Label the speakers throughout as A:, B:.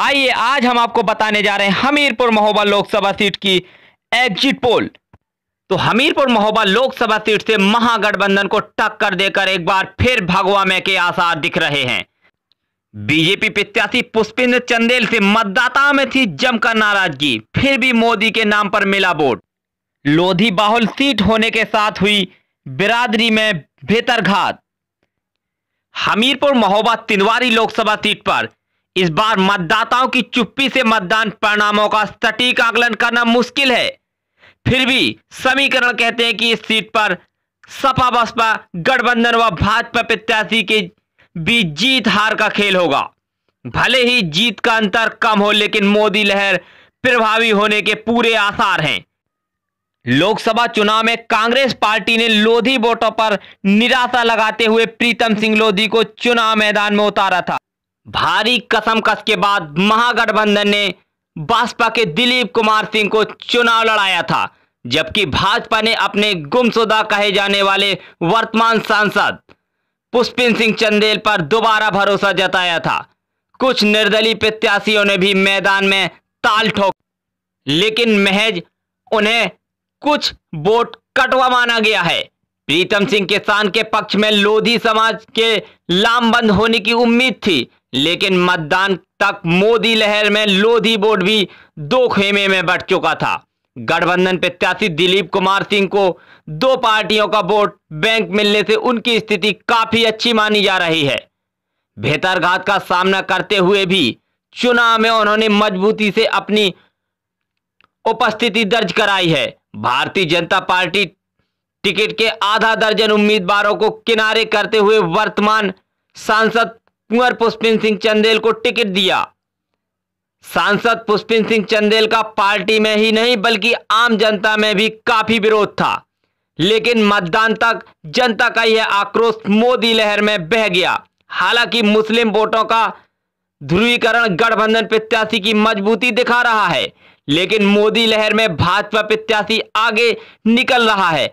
A: आइए आज हम आपको बताने जा रहे हैं हमीरपुर महोबा लोकसभा सीट की एग्जिट पोल तो हमीरपुर महोबा लोकसभा सीट से महागठबंधन को टक्कर देकर एक बार फिर भगवा में के आसार दिख रहे हैं बीजेपी प्रत्याशी पुष्पिंद्र चंदेल से मतदाताओं में थी जमकर नाराजगी फिर भी मोदी के नाम पर मिला वोट लोधी बाहुल सीट होने के साथ हुई बिरादरी में भेतरघात हमीरपुर महोबा तिनवारी लोकसभा सीट पर इस बार मतदाताओं की चुप्पी से मतदान परिणामों का सटीक आकलन करना मुश्किल है फिर भी समीकरण कहते हैं कि इस सीट पर सपा बसपा गठबंधन व भाजपा प्रत्याशी के बीच जीत हार का खेल होगा भले ही जीत का अंतर कम हो लेकिन मोदी लहर प्रभावी होने के पूरे आसार हैं लोकसभा चुनाव में कांग्रेस पार्टी ने लोधी वोटों पर निराशा लगाते हुए प्रीतम सिंह लोधी को चुनाव मैदान में उतारा था भारी कसम कस के बाद महागठबंधन ने भाजपा के दिलीप कुमार सिंह को चुनाव लड़ाया था जबकि भाजपा ने अपने गुमशुदा कहे जाने वाले वर्तमान सांसद पुष्पिन सिंह चंदेल पर दोबारा भरोसा जताया था कुछ निर्दलीय प्रत्याशियों ने भी मैदान में ताल ठोक लेकिन महज उन्हें कुछ वोट कटवा माना गया है प्रीतम सिंह किसान के पक्ष में लोधी समाज के लामबंद होने की उम्मीद थी लेकिन मतदान तक मोदी लहर में लोधी बोर्ड भी दो खेमे में बट चुका था गठबंधन प्रत्याशी दिलीप कुमार सिंह को दो पार्टियों का वोट बैंक मिलने से उनकी स्थिति काफी अच्छी मानी जा रही है भेतरघात का सामना करते हुए भी चुनाव में उन्होंने मजबूती से अपनी उपस्थिति दर्ज कराई है भारतीय जनता पार्टी टिकट के आधा दर्जन उम्मीदवारों को किनारे करते हुए वर्तमान सांसद कुंवर पुष्पिन सिंह चंदेल को टिकट दिया सांसद पुष्पिन सिंह चंदेल का पार्टी में ही नहीं बल्कि आम जनता में भी काफी विरोध था लेकिन मतदान तक जनता का यह आक्रोश मोदी लहर में बह गया हालांकि मुस्लिम वोटों का ध्रुवीकरण गठबंधन प्रत्याशी की मजबूती दिखा रहा है लेकिन मोदी लहर में भाजपा प्रत्याशी आगे निकल रहा है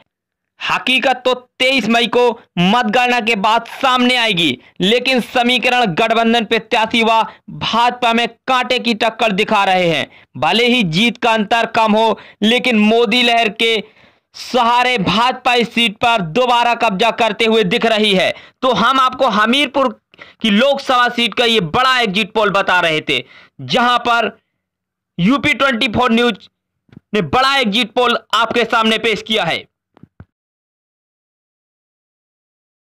A: हकीकत तो 23 मई को मतगणना के बाद सामने आएगी लेकिन समीकरण गठबंधन प्रत्याशी व भाजपा में कांटे की टक्कर दिखा रहे हैं भले ही जीत का अंतर कम हो लेकिन मोदी लहर के सहारे भाजपा इस सीट पर दोबारा कब्जा करते हुए दिख रही है तो हम आपको हमीरपुर की लोकसभा सीट का ये बड़ा एग्जिट पोल बता रहे थे जहां पर यूपी ट्वेंटी न्यूज ने बड़ा एग्जिट पोल आपके सामने पेश किया है